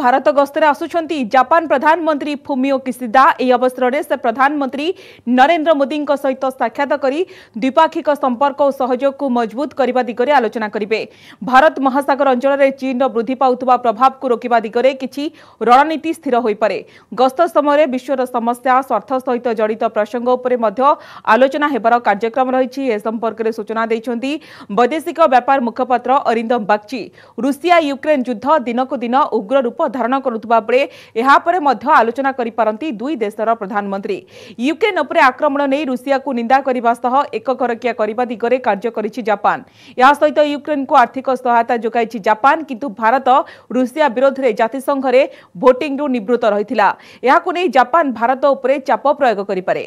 ଭାରତ ଗସ୍ତରେ ଆସୁଛନ୍ତି ଜାପାନ ପ୍ରଧାନମନ୍ତ୍ରୀ ଫୁମିଓ କିସିଦା ଏହି ଅବସରରେ ସେ ପ୍ରଧାନମନ୍ତ୍ରୀ ନରେନ୍ଦ୍ର ମୋଦିଙ୍କ ସହିତ ସାକ୍ଷାତ କରି ଦ୍ୱିପାକ୍ଷିକ ସମ୍ପର୍କ ଓ ସହଯୋଗକୁ ମଜବୁତ କରିବା ଦିଗରେ ଆଲୋଚନା କରିବେ ଭାରତ ମହାସାଗର ଅଞ୍ଚଳରେ ଚୀନର ବୃଦ୍ଧି ପାଉଥିବା ପ୍ରଭାବକୁ ରୋକିବା ଦିଗରେ କିଛି ରଣନୀତି ସ୍ଥିର ହୋଇପାରେ ଗସ୍ତ ସମୟରେ ବିଶ୍ୱର ସମସ୍ୟା ସ୍ୱାର୍ଥ ସହିତ ଜଡ଼ିତ ପ୍ରସଙ୍ଗ ଉପରେ ମଧ୍ୟ ଆଲୋଚନା ହେବାର କାର୍ଯ୍ୟକ୍ରମ ରହିଛି ଏ ସମ୍ପର୍କରେ ସୂଚନା ଦେଇଛନ୍ତି ବୈଦେଶିକ ବ୍ୟାପାର ମୁଖପାତ୍ର ଅରିନ୍ଦମ ବାଗ୍ଚି ରୁଷିଆ ୟୁକ୍ରେନ୍ ଯୁଦ୍ଧ ଦିନକୁ ଦିନ ଉଗ୍ର ରୂପ ଧାରଣ କରୁଥିବା ବେଳେ ଏହାପରେ ମଧ୍ୟ ଆଲୋଚନା କରିପାରନ୍ତି ଦୁଇ ଦେଶର ପ୍ରଧାନମନ୍ତ୍ରୀ ୟୁକ୍ରେନ୍ ଉପରେ ଆକ୍ରମଣ ନେଇ ରୁଷିଆକୁ ନିନ୍ଦା କରିବା ସହ ଏକଘରକିଆ କରିବା ଦିଗରେ କାର୍ଯ୍ୟ କରିଛି ଜାପାନ ଏହା ସହିତ ୟୁକ୍ରେନ୍କୁ ଆର୍ଥିକ ସହାୟତା ଯୋଗାଇଛି ଜାପାନ କିନ୍ତୁ ଭାରତ ରୁଷିଆ ବିରୋଧରେ ଜାତିସଂଘରେ ଭୋଟିଂରୁ ନିବୃତ୍ତ ରହିଥିଲା ଏହାକୁ ନେଇ ଜାପାନ ଭାରତ ଉପରେ ଚାପ ପ୍ରୟୋଗ କରିପାରେ